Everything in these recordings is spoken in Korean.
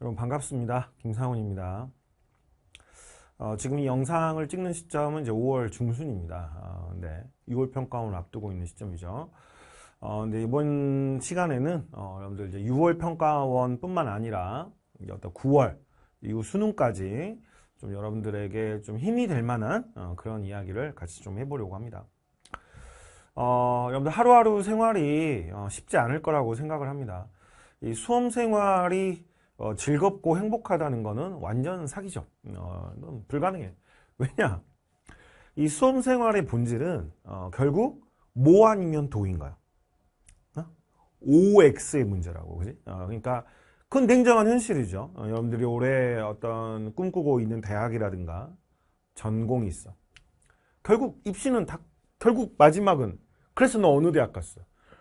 여러분 반갑습니다. 김상훈입니다. 어, 지금 이 영상을 찍는 시점은 이제 5월 중순입니다. 어, 네. 6월 평가원을 앞두고 있는 시점이죠. 어, 근데 이번 시간에는 어, 여러분들 이제 6월 평가원뿐만 아니라 어떤 9월 이후 수능까지 좀 여러분들에게 좀 힘이 될 만한 어, 그런 이야기를 같이 좀 해보려고 합니다. 어, 여러분들 하루하루 생활이 어, 쉽지 않을 거라고 생각을 합니다. 이 수험 생활이 어, 즐겁고 행복하다는 거는 완전 사기죠. 어, 불가능해. 왜냐? 이 수험 생활의 본질은 어, 결국 모 뭐 아니면 도인 가요 어? OX의 문제라고, 그지? 어, 그러니까 큰 냉정한 현실이죠. 어, 여러분들이 올해 어떤 꿈꾸고 있는 대학이라든가 전공이 있어. 결국 입시는 다 결국 마지막은 그래서 너 어느 대학 갔어?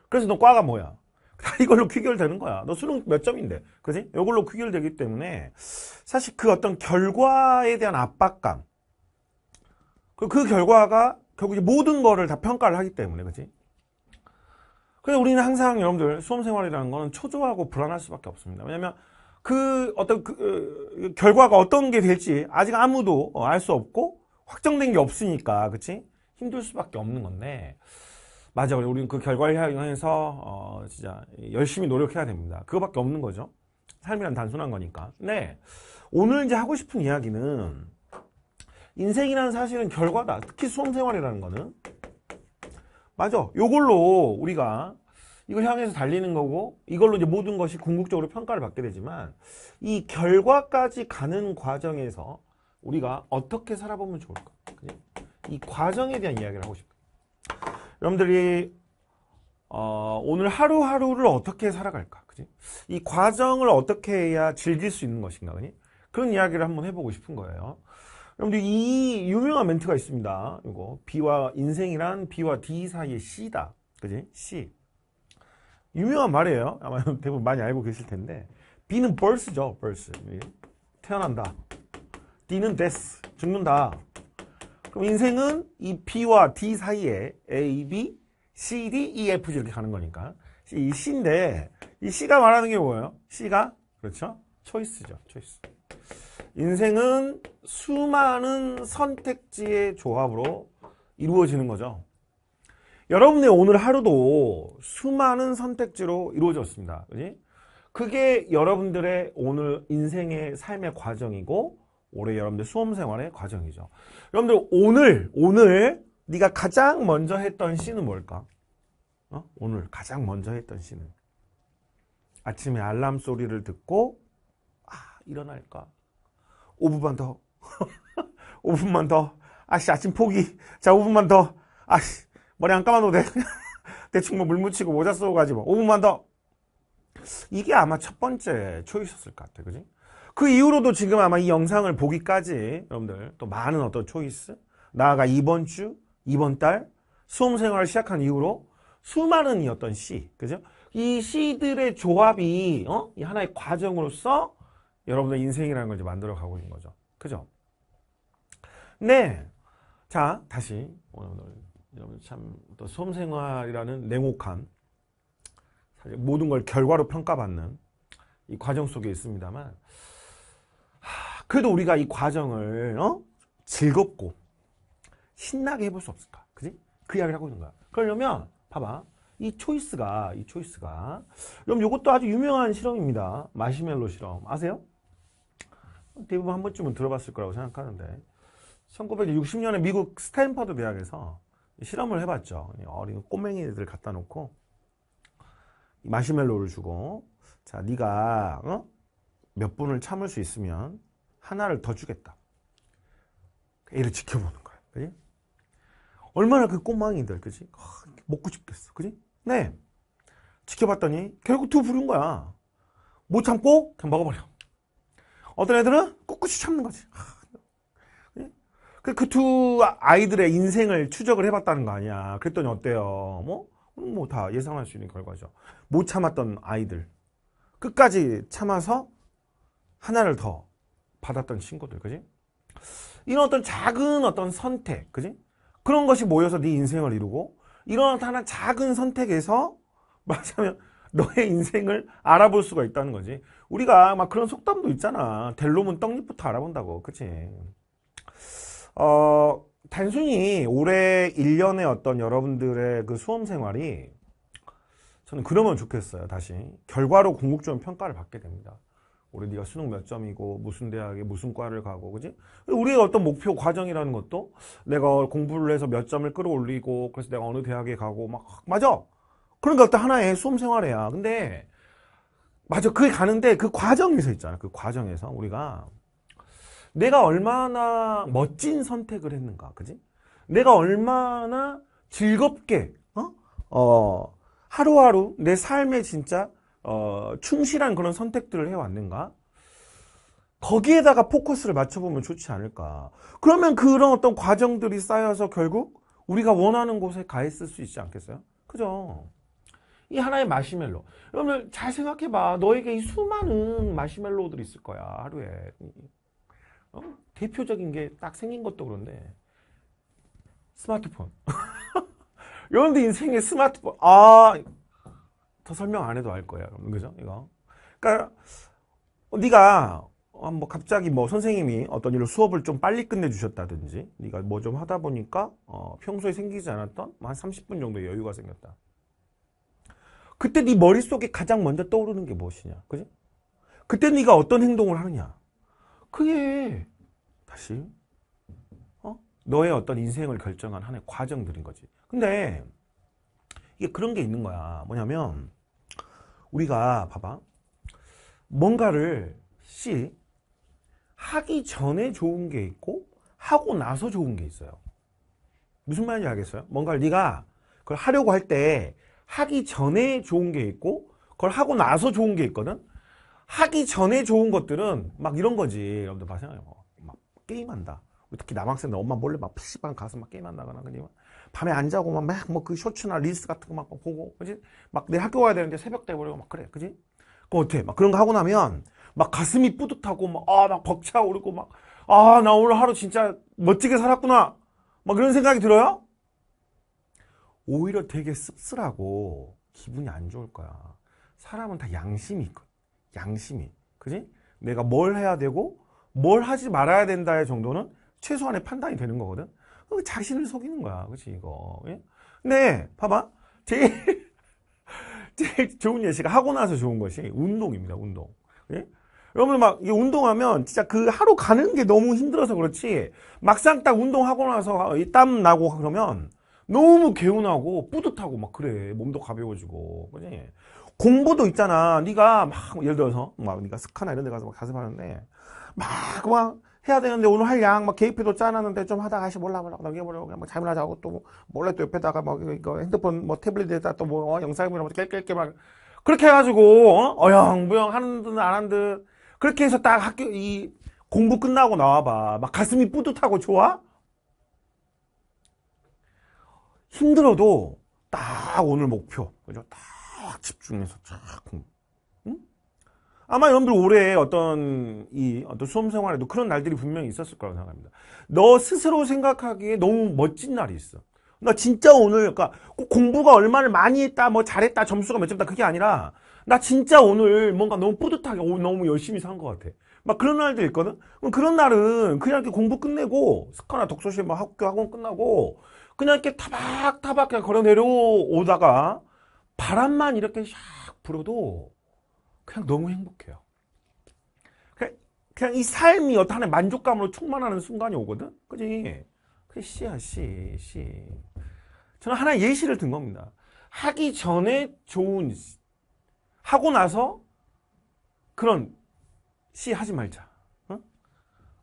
그래서 너 과가 뭐야? 아, 이걸로 귀결되는 거야. 너 수능 몇 점인데. 그지? 이걸로 귀결되기 때문에 사실 그 어떤 결과에 대한 압박감. 그, 그 결과가 결국 모든 거를 다 평가를 하기 때문에. 그지? 그래서 우리는 항상 여러분들 수험생활이라는 거는 초조하고 불안할 수밖에 없습니다. 왜냐면 그 어떤 그, 어, 그 결과가 어떤 게 될지 아직 아무도 어, 알수 없고 확정된 게 없으니까. 그치? 힘들 수밖에 없는 건데. 맞아. 우리는 그 결과를 향해서 어, 진짜 열심히 노력해야 됩니다. 그거밖에 없는 거죠. 삶이란 단순한 거니까. 네. 오늘 이제 하고 싶은 이야기는 인생이라는 사실은 결과다. 특히 수험생활이라는 거는. 맞아. 요걸로 우리가 이걸 향해서 달리는 거고 이걸로 이제 모든 것이 궁극적으로 평가를 받게 되지만 이 결과까지 가는 과정에서 우리가 어떻게 살아보면 좋을까? 이 과정에 대한 이야기를 하고 싶어요. 여러분들이 어, 오늘 하루하루를 어떻게 살아갈까? 그지? 이 과정을 어떻게 해야 즐길 수 있는 것인가? 그니? 그런 이야기를 한번 해보고 싶은 거예요. 여러분들 이 유명한 멘트가 있습니다. 이거 B와 인생이란 B와 D 사이의 C다. 그지? C. 유명한 말이에요. 아마 대부분 많이 알고 계실 텐데 B는 벌스죠. 벌스. birth. 태어난다. D는 death. 죽는다. 그럼 인생은 이 B와 D 사이에 A, B, C, D, E, F 이렇게 가는 거니까 이 C인데 이 C가 말하는 게 뭐예요? C가 그렇죠? 초이스죠. 초이스. 인생은 수많은 선택지의 조합으로 이루어지는 거죠. 여러분의 오늘 하루도 수많은 선택지로 이루어졌습니다. 그지? 그게 여러분들의 오늘 인생의 삶의 과정이고 올해 여러분들 수험생활의 과정이죠. 여러분들 오늘 오늘 네가 가장 먼저 했던 시는 뭘까? 어? 오늘 가장 먼저 했던 시는 아침에 알람 소리를 듣고 아 일어날까? 5분만 더 5분만 더 아씨 아침 포기 자 5분만 더 아씨 머리 안 감아도 돼 대충 뭐 물 묻히고 모자 쓰고 가지 뭐 5분만 더 이게 아마 첫 번째 초이셨을 것 같아 그지? 그 이후로도 지금 아마 이 영상을 보기까지 여러분들 또 많은 어떤 초이스 나아가 이번 주, 이번 달 수험 생활을 시작한 이후로 수많은 어떤 시, 그죠? 이 시들의 조합이 어? 이 하나의 과정으로서 여러분들 인생이라는 걸 이제 만들어 가고 있는 거죠. 그죠? 네. 자, 다시 오늘 여러분 참또 수험 생활이라는 냉혹한 사실 모든 걸 결과로 평가받는 이 과정 속에 있습니다만 그래도 우리가 이 과정을 어? 즐겁고 신나게 해볼 수 없을까? 그지? 그 이야기를 하고 있는 거야. 그러려면 봐봐. 이 초이스가 이 초이스가 그럼 이것도 아주 유명한 실험입니다. 마시멜로 실험 아세요? 대부분 한 번쯤은 들어봤을 거라고 생각하는데 1960년에 미국 스탠퍼드 대학에서 실험을 해봤죠. 어린 꼬맹이들 갖다 놓고 마시멜로를 주고 자 네가 어? 몇 분을 참을 수 있으면 하나를 더 주겠다. 애를 지켜보는 거야. 그지? 얼마나 그 꼬망이들, 그지? 아, 먹고 싶겠어. 그지? 네. 지켜봤더니 결국 두 부른 거야. 못 참고 그냥 먹어버려. 어떤 애들은 꿋꿋이 참는 거지. 아, 그두 그, 그 아, 아이들의 인생을 추적을 해봤다는 거 아니야. 그랬더니 어때요? 뭐? 음, 뭐다 예상할 수 있는 결과죠. 못 참았던 아이들. 끝까지 참아서 하나를 더 받았던 친구들 그지? 이런 어떤 작은 어떤 선택, 그지? 그런 것이 모여서 네 인생을 이루고 이런 어떤 작은 선택에서 말하자면 너의 인생을 알아볼 수가 있다는 거지. 우리가 막 그런 속담도 있잖아. 델로은 떡잎부터 알아본다고, 그치? 어, 단순히 올해 1년의 어떤 여러분들의 그 수험 생활이 저는 그러면 좋겠어요, 다시. 결과로 궁극적인 평가를 받게 됩니다. 우리 네가 수능 몇 점이고 무슨 대학에 무슨 과를 가고 그지? 우리의 어떤 목표 과정이라는 것도 내가 공부를 해서 몇 점을 끌어올리고 그래서 내가 어느 대학에 가고 막 맞아. 그런 것도 하나의 수험 생활이야. 근데 네. 맞아. 그게 가는데 그 과정에서 있잖아. 그 과정에서 우리가 내가 얼마나 멋진 선택을 했는가. 그지? 내가 얼마나 즐겁게 어? 어 하루하루 내 삶에 진짜 어, 충실한 그런 선택들을 해왔는가? 거기에다가 포커스를 맞춰보면 좋지 않을까. 그러면 그런 어떤 과정들이 쌓여서 결국 우리가 원하는 곳에 가 있을 수 있지 않겠어요? 그죠? 이 하나의 마시멜로. 여러분들 잘 생각해봐. 너에게 이 수많은 마시멜로들이 있을 거야, 하루에. 어? 대표적인 게 딱 생긴 것도 그런데. 스마트폰. 여러분들 인생에 스마트폰. 아, 더 설명 안 해도 알 거예요. 그죠? 이거. 그러니까 어, 네가 어, 뭐 갑자기 뭐 선생님이 어떤 일로 수업을 좀 빨리 끝내주셨다든지 네가 뭐 좀 하다 보니까 어 평소에 생기지 않았던 뭐 한 30분 정도의 여유가 생겼다. 그때 네 머릿속에 가장 먼저 떠오르는 게 무엇이냐. 그지? 그때 네가 어떤 행동을 하느냐. 그게 다시 어? 너의 어떤 인생을 결정한 하나의 과정들인 거지. 근데 이게 그런 게 있는 거야. 뭐냐면 우리가 봐봐 뭔가를 C 하기 전에 좋은 게 있고 하고 나서 좋은 게 있어요 무슨 말인지 알겠어요? 뭔가를 네가 그걸 하려고 할 때 하기 전에 좋은 게 있고 그걸 하고 나서 좋은 게 있거든 하기 전에 좋은 것들은 막 이런 거지 여러분들 봐세요 막 게임한다 특히 남학생들 엄마 몰래 막 PC방 가서 막 게임한다거나 그냥 밤에 안 자고 막 뭐 그 쇼츠나 리스 같은 거 막 보고 그지 막 내 학교 가야 되는데 새벽 돼 버리고 막 그래 그지 그거 어떻게막 그런 거 하고 나면 막 가슴이 뿌듯하고 막아막 아, 벅차오르고 막 아 나 오늘 하루 진짜 멋지게 살았구나 막 그런 생각이 들어요 오히려 되게 씁쓸하고 기분이 안 좋을 거야 사람은 다 양심이 있거든 양심이 그지 내가 뭘 해야 되고 뭘 하지 말아야 된다의 정도는 최소한의 판단이 되는 거거든 어, 자신을 속이는 거야. 그치, 이거. 예? 근 봐봐. 제일, 제일 좋은 예시가 하고 나서 좋은 것이 운동입니다, 운동. 예? 여러분 막 이게 운동하면 진짜 그 하루 가는 게 너무 힘들어서 그렇지 막상 딱 운동하고 나서 땀 나고 그러면 너무 개운하고 뿌듯하고 막 그래 몸도 가벼워지고 그지 공부도 있잖아 네가 막 예를 들어서 막 네가 스카나 이런 데 가서 막 가슴 하는데막막 해야 되는데 오늘 할양막 계획표도 짜놨는데 좀 하다가 다시 몰라 몰라 넘겨버리고 그냥 막 잠이나 자고 또 뭐 몰래 또 옆에다가 막 뭐 그, 이거 핸드폰 뭐 태블릿에다 또뭐 어, 영상 이면서 뭐 깰깰깨 막 그렇게 해가지고 어? 어영부영 하는 듯안한듯 그렇게 해서 딱 학교 이 공부 끝나고 나와봐 막 가슴이 뿌듯하고 좋아? 힘들어도 딱 오늘 목표 그죠? 딱 집중해서 쫙 공부 아마 여러분들 올해 어떤 이 어떤 수험 생활에도 그런 날들이 분명히 있었을 거라고 생각합니다. 너 스스로 생각하기에 너무 멋진 날이 있어. 나 진짜 오늘 그러니까 공부가 얼마나 많이 했다 뭐 잘했다 점수가 몇 점이다 그게 아니라 나 진짜 오늘 뭔가 너무 뿌듯하게 오, 너무 열심히 산 것 같아. 막 그런 날도 있거든. 그럼 그런 날은 그냥 이렇게 공부 끝내고 스카나 독서실 뭐 학교 학원 끝나고 그냥 이렇게 타박타박 그냥 걸어 내려오다가 바람만 이렇게 샥 불어도 그냥 너무 행복해요. 그냥, 그냥 이 삶이 어떤 하나의 만족감으로 충만하는 순간이 오거든? 그지? 그게 씨야, 씨, 씨. 저는 하나의 예시를 든 겁니다. 하기 전에 좋은, 하고 나서 그런 씨 하지 말자.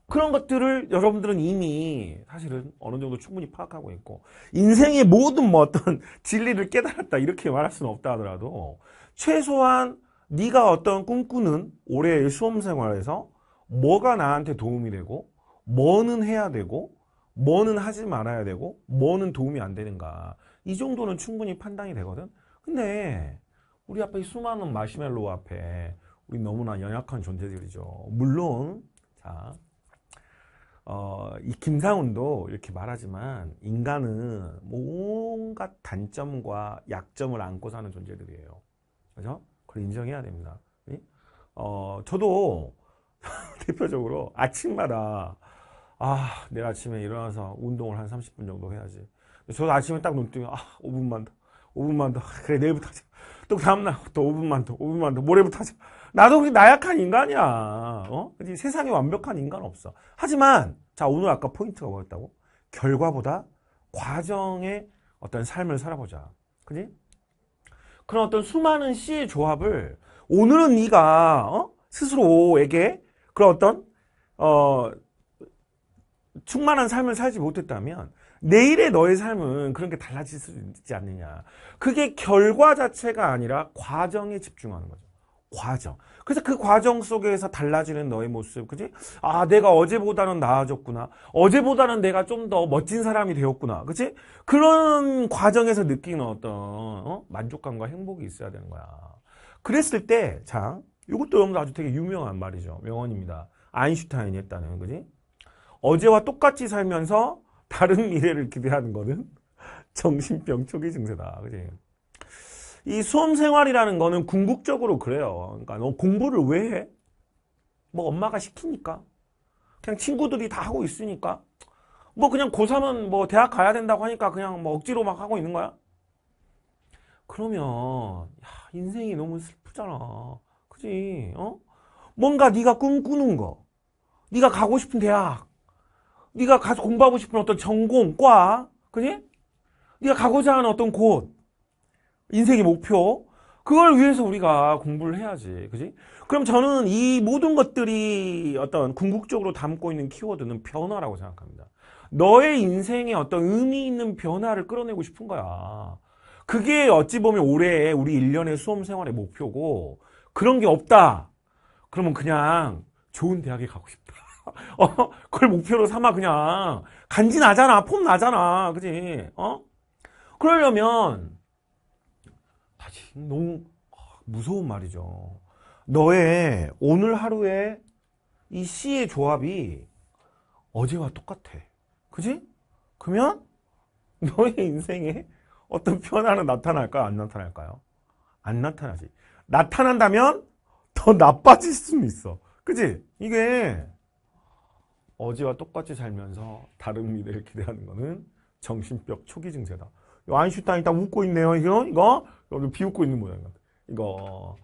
그런 것들을 여러분들은 이미 사실은 어느 정도 충분히 파악하고 있고 인생의 모든 뭐 어떤 진리를 깨달았다 이렇게 말할 수는 없다 하더라도 최소한 네가 어떤 꿈꾸는 올해의 수험생활에서 뭐가 나한테 도움이 되고 뭐는 해야 되고 뭐는 하지 말아야 되고 뭐는 도움이 안 되는가 이 정도는 충분히 판단이 되거든 근데 우리 앞에 수많은 마시멜로 앞에 우리 너무나 연약한 존재들이죠 물론 자 어, 이 김상훈도 이렇게 말하지만 인간은 뭔가 단점과 약점을 안고 사는 존재들이에요. 그죠? 그걸 인정해야 됩니다. 어, 저도 대표적으로 아침마다 아, 내일 아침에 일어나서 운동을 한 30분 정도 해야지. 저도 아침에 딱 눈 뜨면 아, 5분만 더. 5분만 더. 그래, 내일부터 하자. 또 다음날 또 5분만 더. 5분만 더. 모레부터 하자. 나도 그렇게 나약한 인간이야. 어? 세상에 완벽한 인간 없어. 하지만 자, 오늘 아까 포인트가 뭐였다고? 결과보다 과정의 어떤 삶을 살아보자. 그지? 그런 어떤 수많은 씨의 조합을 오늘은 네가 어? 스스로에게 그런 어떤 어 충만한 삶을 살지 못했다면 내일의 너의 삶은 그런 게 달라질 수 있지 않느냐. 그게 결과 자체가 아니라 과정에 집중하는 거죠. 과정. 그래서 그 과정 속에서 달라지는 너의 모습, 그지? 아, 내가 어제보다는 나아졌구나. 어제보다는 내가 좀 더 멋진 사람이 되었구나. 그지? 그런 과정에서 느끼는 어떤, 어? 만족감과 행복이 있어야 되는 거야. 그랬을 때, 자, 이것도 여러분 아주 되게 유명한 말이죠. 명언입니다. 아인슈타인이 했다는, 그지? 어제와 똑같이 살면서 다른 미래를 기대하는 거는 정신병 초기 증세다. 그지? 이 수험 생활이라는 거는 궁극적으로 그래요. 그러니까 너 공부를 왜 해? 뭐 엄마가 시키니까. 그냥 친구들이 다 하고 있으니까. 뭐 그냥 고3은 뭐 대학 가야 된다고 하니까 그냥 뭐 억지로 막 하고 있는 거야? 그러면 야, 인생이 너무 슬프잖아. 그지? 어? 뭔가 네가 꿈꾸는 거. 네가 가고 싶은 대학. 네가 가서 공부하고 싶은 어떤 전공, 과. 그지? 네가 가고자 하는 어떤 곳. 인생의 목표 그걸 위해서 우리가 공부를 해야지. 그지? 그럼 저는 이 모든 것들이 어떤 궁극적으로 담고 있는 키워드는 변화라고 생각합니다. 너의 인생에 어떤 의미 있는 변화를 끌어내고 싶은 거야. 그게 어찌 보면 올해 우리 1년의 수험 생활의 목표고 그런 게 없다. 그러면 그냥 좋은 대학에 가고 싶다. 어? 그걸 목표로 삼아 그냥 간지 나잖아. 폼 나잖아. 그지? 어? 그러려면 너무 무서운 말이죠. 너의 오늘 하루에 이 C의 조합이 어제와 똑같아. 그지? 그러면 너의 인생에 어떤 변화는 나타날까요? 안 나타날까요? 안 나타나지. 나타난다면 더 나빠질 수는 있어. 그지? 이게 어제와 똑같이 살면서 다른 미래를 기대하는 것은 정신병 초기 증세다. 아인슈타인 딱 웃고 있네요. 이거 이거 여기 비웃고 있는 모양 입니다 이거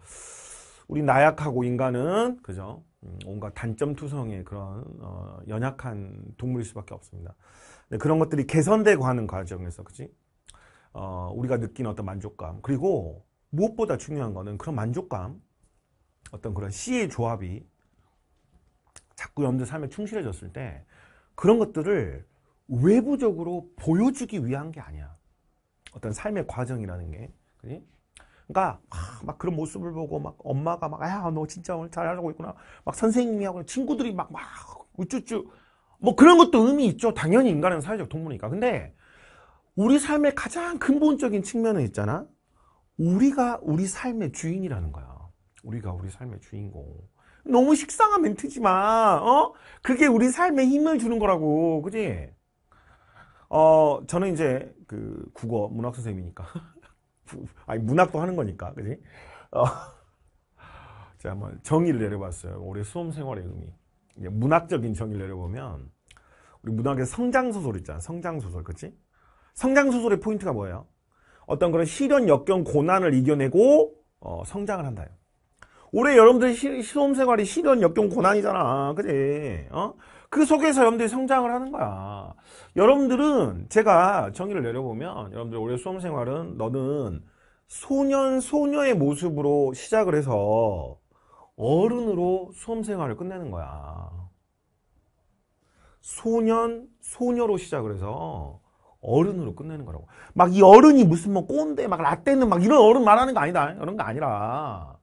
우리 나약하고 인간은 그죠? 음, 온갖 단점 투성의 그런 어, 연약한 동물일 수밖에 없습니다. 그런 것들이 개선되고 하는 과정에서 그지? 어, 우리가 느낀 어떤 만족감 그리고 무엇보다 중요한 거는 그런 만족감 어떤 그런 시의 조합이 자꾸 염두 분들 삶에 충실해졌을 때 그런 것들을 외부적으로 보여주기 위한 게 아니야. 어떤 삶의 과정이라는 게. 그지? 그러니까 막 그런 모습을 보고 막 엄마가 막 야 너 진짜 오늘 잘하고 있구나 막 선생님이하고 친구들이 막막 막 우쭈쭈 뭐 그런 것도 의미 있죠 당연히 인간은 사회적 동물이니까 근데 우리 삶의 가장 근본적인 측면은 있잖아 우리가 우리 삶의 주인이라는 거야 우리가 우리 삶의 주인공 너무 식상한 멘트지만 어 그게 우리 삶에 힘을 주는 거라고 그지 어, 저는 이제 그 국어 문학 선생님이니까. 아니, 문학도 하는 거니까. 그지? 어, 제가 한번 정의를 내려봤어요. 올해 수험 생활의 의미. 이제 문학적인 정의를 내려보면 우리 문학의 성장 소설 있잖아. 성장 소설. 그치? 성장 소설의 포인트가 뭐예요? 어떤 그런 시련, 역경, 고난을 이겨내고 어, 성장을 한다요. 올해 여러분들 시, 수험 생활이 시련, 역경, 고난이잖아. 그지? 어? 그 속에서 여러분들이 성장을 하는 거야. 여러분들은 제가 정의를 내려보면 여러분들 올해 수험생활은 너는 소년 소녀의 모습으로 시작을 해서 어른으로 수험생활을 끝내는 거야. 소년 소녀로 시작을 해서 어른으로 끝내는 거라고. 막 이 어른이 무슨 뭐 꼰대 막 라떼는 막 이런 어른 말하는 거 아니다. 이런 거 아니라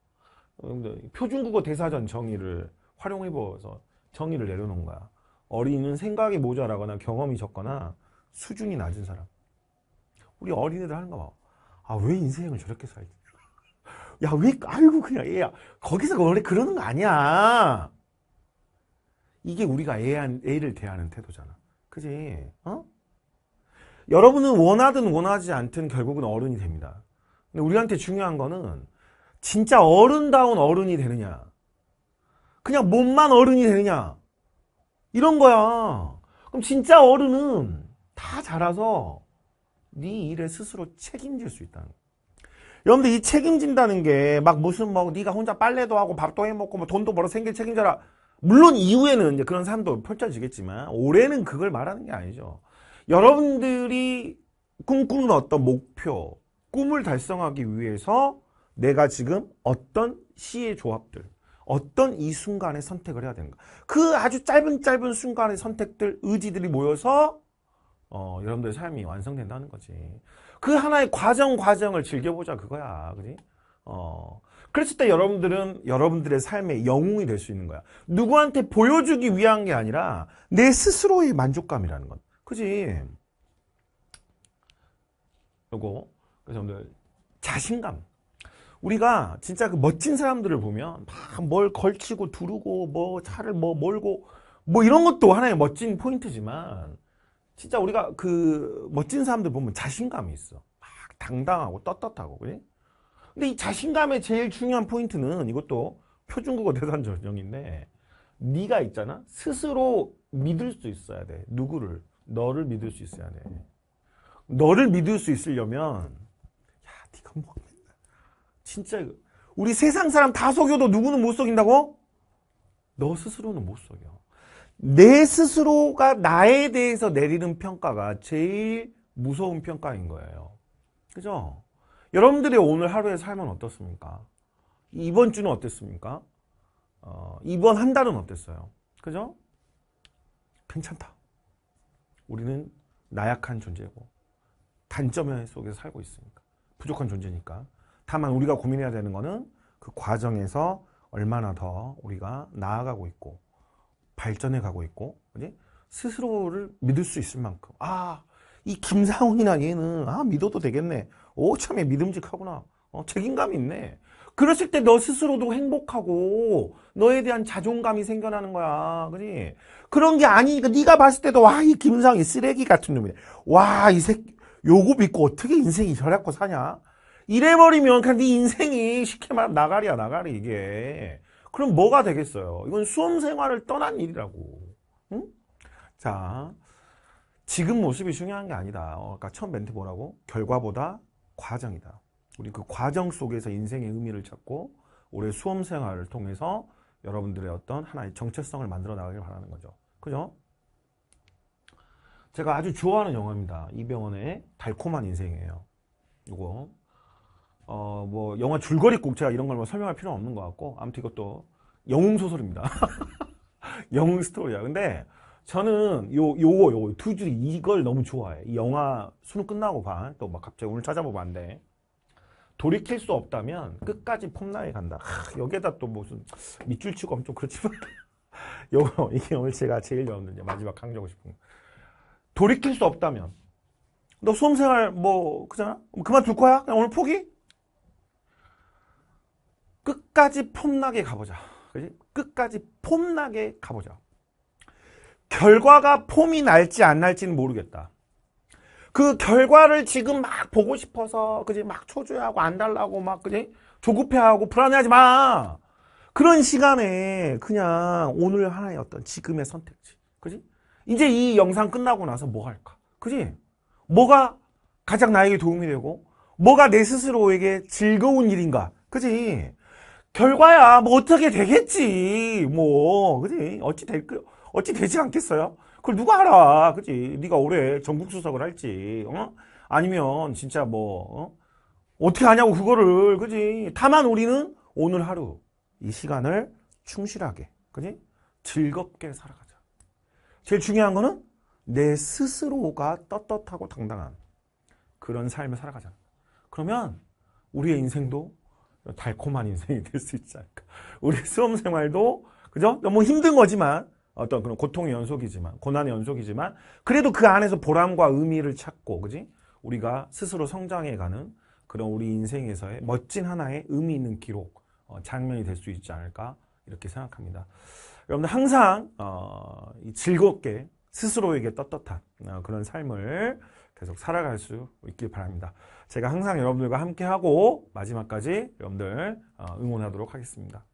표준국어 대사전 정의를 활용해보서 정의를 내려놓은 거야. 어린이는 생각이 모자라거나 경험이 적거나 수준이 낮은 사람. 우리 어린애들 하는 거 봐. 아, 왜 인생을 저렇게 살지? 야, 왜, 아이고, 그냥 애야. 거기서 원래 그러는 거 아니야. 이게 우리가 애, 애를 대하는 태도잖아. 그지? 어? 여러분은 원하든 원하지 않든 결국은 어른이 됩니다. 근데 우리한테 중요한 거는 진짜 어른다운 어른이 되느냐. 그냥 몸만 어른이 되느냐. 이런 거야. 그럼 진짜 어른은 다 자라서 네 일에 스스로 책임질 수 있다는 거야. 여러분들 이 책임진다는 게 막 무슨 뭐 네가 혼자 빨래도 하고 밥도 해먹고 뭐 돈도 벌어 생길 책임져라. 물론 이후에는 이제 그런 삶도 펼쳐지겠지만 올해는 그걸 말하는 게 아니죠. 여러분들이 꿈꾸는 어떤 목표, 꿈을 달성하기 위해서 내가 지금 어떤 시의 조합들, 어떤 이 순간에 선택을 해야 되는가. 그 아주 짧은 짧은 순간의 선택들, 의지들이 모여서 어, 여러분들의 삶이 완성된다는 거지. 그 하나의 과정 과정을 즐겨보자 그거야. 그지? 어. 그랬을 때 여러분들은 여러분들의 삶의 영웅이 될 수 있는 거야. 누구한테 보여주기 위한 게 아니라 내 스스로의 만족감이라는 건. 그지? 요거 그래서 여러분들 자신감 우리가 진짜 그 멋진 사람들을 보면 막 뭘 걸치고 두르고 뭐 차를 뭐 몰고 뭐 이런 것도 하나의 멋진 포인트지만 진짜 우리가 그 멋진 사람들 보면 자신감이 있어. 막 당당하고 떳떳하고 그래? 근데 이 자신감의 제일 중요한 포인트는 이것도 표준국어 대단 전형인데 네가 있잖아 스스로 믿을 수 있어야 돼 누구를 너를 믿을 수 있어야 돼 너를 믿을 수 있으려면 야 네가 뭐 진짜 이거. 우리 세상 사람 다 속여도 누구는 못 속인다고? 너 스스로는 못 속여. 내 스스로가 나에 대해서 내리는 평가가 제일 무서운 평가인 거예요. 그죠? 여러분들의 오늘 하루의 삶은 어떻습니까? 이번 주는 어땠습니까? 어, 이번 한 달은 어땠어요? 그죠? 괜찮다. 우리는 나약한 존재고 단점 속에서 살고 있으니까 부족한 존재니까 다만 우리가 고민해야 되는 거는 그 과정에서 얼마나 더 우리가 나아가고 있고 발전해 가고 있고 그지? 스스로를 믿을 수 있을 만큼 아이 김상훈이나 얘는 아 믿어도 되겠네 오 참에 믿음직하구나 어, 책임감이 있네 그랬을 때 너 스스로도 행복하고 너에 대한 자존감이 생겨나는 거야 그지 그런 게 아니니까 그러니까 네가 봤을 때도 와이 김상이 쓰레기 같은 놈이네 와이 새끼 요거 믿고 어떻게 인생이 저래갖고 사냐 이래버리면 그냥 네 인생이 쉽게 말하면 나가리야 나가리 이게 그럼 뭐가 되겠어요 이건 수험 생활을 떠난 일이라고 응? 자 지금 모습이 중요한 게 아니다 어, 아까 처음 멘트 뭐라고? 결과보다 과정이다 우리 그 과정 속에서 인생의 의미를 찾고 올해 수험 생활을 통해서 여러분들의 어떤 하나의 정체성을 만들어 나가길 바라는 거죠 그죠? 제가 아주 좋아하는 영화입니다. 이병헌의 달콤한 인생이에요. 이거 어, 뭐, 영화 줄거리 꼭제가 이런 걸 뭐 설명할 필요는 없는 것 같고, 아무튼 이것도 영웅 소설입니다. 영웅 스토리야. 근데 저는 요, 요거, 요거, 두 줄이 이걸 너무 좋아해. 이 영화 수능 끝나고 봐. 또 막 갑자기 오늘 찾아보면안데 돌이킬 수 없다면 끝까지 폼나게 간다. 하, 여기에다 또 무슨 밑줄 치고 하면 좀 그렇지만. 요거, 이게 오늘 제가 제일 여는데 마지막 강조하고 싶은 거. 돌이킬 수 없다면. 너 수험생활 뭐, 그잖아? 그만둘 거야? 그냥 오늘 포기? 끝까지 폼나게 가보자. 그지? 끝까지 폼나게 가보자. 결과가 폼이 날지 안 날지는 모르겠다. 그 결과를 지금 막 보고 싶어서 그지 막 초조해하고 안 달라고 막 그지 조급해하고 불안해하지 마. 그런 시간에 그냥 오늘 하나의 어떤 지금의 선택지. 그지? 이제 이 영상 끝나고 나서 뭐 할까? 그지? 뭐가 가장 나에게 도움이 되고 뭐가 내 스스로에게 즐거운 일인가? 그지? 결과야 뭐 어떻게 되겠지 뭐 그지 어찌 될 그, 어찌 되지 않겠어요? 그걸 누가 알아 그지 네가 올해 전국 수석을 할지 어? 아니면 진짜 뭐 어? 떻게 하냐고 그거를 그지 다만 우리는 오늘 하루 이 시간을 충실하게 그지 즐겁게 살아가자 제일 중요한 거는 내 스스로가 떳떳하고 당당한 그런 삶을 살아가자 그러면 우리의 인생도 달콤한 인생이 될 수 있지 않을까. 우리 수험 생활도 그죠? 너무 힘든 거지만 어떤 그런 고통의 연속이지만 고난의 연속이지만 그래도 그 안에서 보람과 의미를 찾고 그지? 우리가 스스로 성장해가는 그런 우리 인생에서의 멋진 하나의 의미 있는 기록 어, 장면이 될 수 있지 않을까 이렇게 생각합니다. 여러분들 항상 어, 즐겁게 스스로에게 떳떳한 어, 그런 삶을 계속 살아갈 수 있길 바랍니다. 제가 항상 여러분들과 함께하고 마지막까지 여러분들 어, 응원하도록 하겠습니다.